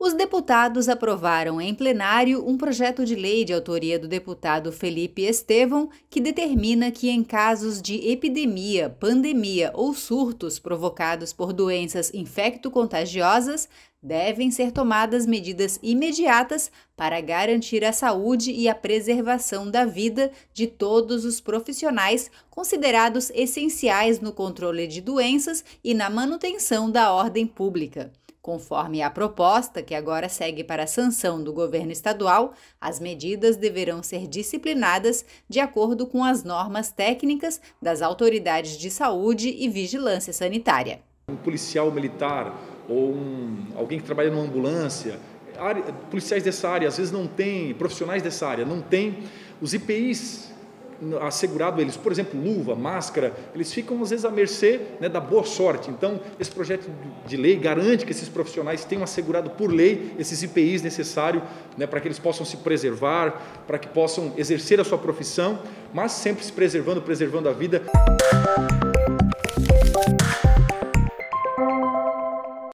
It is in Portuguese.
Os deputados aprovaram em plenário um projeto de lei de autoria do deputado Felipe Estevão que determina que, em casos de epidemia, pandemia ou surtos provocados por doenças infecto-contagiosas, devem ser tomadas medidas imediatas para garantir a saúde e a preservação da vida de todos os profissionais considerados essenciais no controle de doenças e na manutenção da ordem pública. Conforme a proposta, que agora segue para a sanção do governo estadual, as medidas deverão ser disciplinadas de acordo com as normas técnicas das autoridades de saúde e vigilância sanitária. Um policial militar ou um, alguém que trabalha numa ambulância, área, policiais dessa área às vezes não tem, profissionais dessa área não tem, os IPIs assegurado eles, por exemplo, luva, máscara, eles ficam às vezes à mercê né, da boa sorte. Então, esse projeto de lei garante que esses profissionais tenham assegurado por lei esses IPIs necessários né, para que eles possam se preservar, para que possam exercer a sua profissão, mas sempre se preservando, preservando a vida.